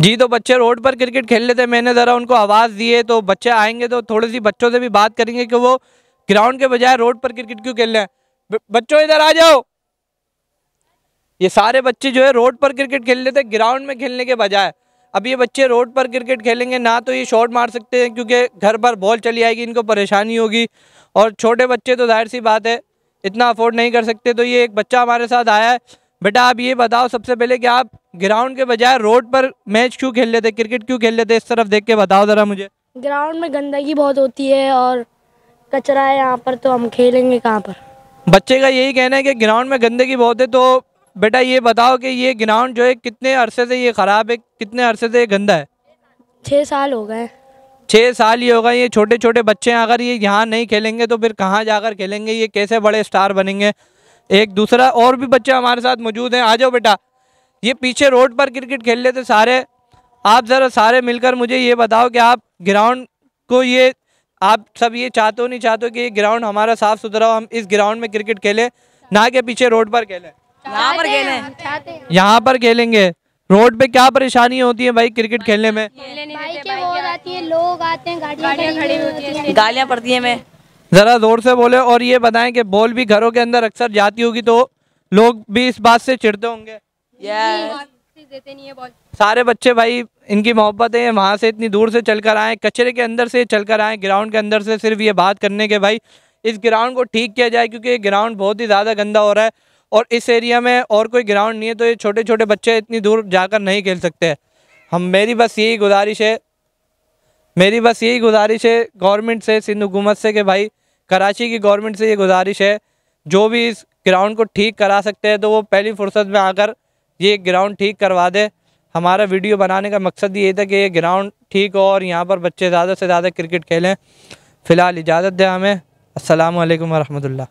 जी तो बच्चे रोड पर क्रिकेट खेल लेते मैंने ज़रा उनको आवाज़ दिए तो बच्चे आएंगे तो थोड़ी सी बच्चों से भी बात करेंगे कि वो ग्राउंड के बजाय रोड पर क्रिकेट क्यों खेल रहे हैं बच्चों इधर आ जाओ ये सारे बच्चे जो है रोड पर क्रिकेट खेल लेते ग्राउंड में खेलने के बजाय अब ये बच्चे रोड पर क्रिकेट खेलेंगे ना तो ये शॉट मार सकते हैं क्योंकि घर पर बॉल चली आएगी इनको परेशानी होगी और छोटे बच्चे तो जाहिर सी बात है इतना अफोर्ड नहीं कर सकते तो ये एक बच्चा हमारे साथ आया है बेटा आप ये बताओ सबसे पहले कि आप ग्राउंड के बजाय रोड पर मैच क्यों खेल लेते क्रिकेट क्यों खेल लेते इस तरफ देख के बताओ ज़रा मुझे ग्राउंड में गंदगी बहुत होती है और कचरा है यहाँ पर तो हम खेलेंगे कहाँ पर बच्चे का यही कहना है कि ग्राउंड में गंदगी बहुत है तो बेटा ये बताओ कि ये ग्राउंड जो है कितने अरसे से ये ख़राब है कितने अरसे से ये गंदा है छः साल हो गए छः साल ही होगा ये छोटे छोटे बच्चे अगर ये यहाँ नहीं खेलेंगे तो फिर कहाँ जाकर खेलेंगे ये कैसे बड़े स्टार बनेंगे एक दूसरा और भी बच्चे हमारे साथ मौजूद हैं आ जाओ बेटा ये पीछे रोड पर क्रिकेट खेल लेते सारे आप ज़रा सारे मिलकर मुझे ये बताओ कि आप ग्राउंड को ये आप सब ये चाहते हो नहीं चाहते हो कि ये ग्राउंड हमारा साफ़ सुथरा हो हम इस ग्राउंड में क्रिकेट खेलें ना के पीछे रोड पर खेलें यहाँ पर खेलें यहाँ पर खेलेंगे रोड पे क्या परेशानी होती है भाई क्रिकेट खेलने तो में भाई के आती है लोग आते हैं गाड़ियाँ खड़ी होती हैं गालियाँ पड़ती हैं मैं ज़रा ज़ोर से बोले और ये बताएं कि बॉल भी घरों के अंदर अक्सर जाती होगी तो लोग भी इस बात से चिड़ते होंगे सारे बच्चे भाई इनकी मोहब्बत है वहाँ से इतनी दूर से चल कर आए कचरे के अंदर से चल कर आए ग्राउंड के अंदर से सिर्फ ये बात करने के भाई इस ग्राउंड को ठीक किया जाए क्योंकि ये ग्राउंड बहुत ही ज़्यादा गंदा हो रहा है और इस एरिया में और कोई ग्राउंड नहीं है तो ये छोटे छोटे बच्चे इतनी दूर जाकर नहीं खेल सकते हम मेरी बस यही गुजारिश है मेरी बस यही गुजारिश है गवर्नमेंट से सिंध हुकूमत से कि भाई कराची की गवर्नमेंट से ये गुजारिश है जो भी इस ग्राउंड को ठीक करा सकते हैं तो वो पहली फुर्सत में आकर ये ग्राउंड ठीक करवा दे हमारा वीडियो बनाने का मकसद ये था कि ये ग्राउंड ठीक हो और यहाँ पर बच्चे ज़्यादा से ज़्यादा क्रिकेट खेलें फ़िलहाल इजाज़त दें हमें अल्लाम वरहमल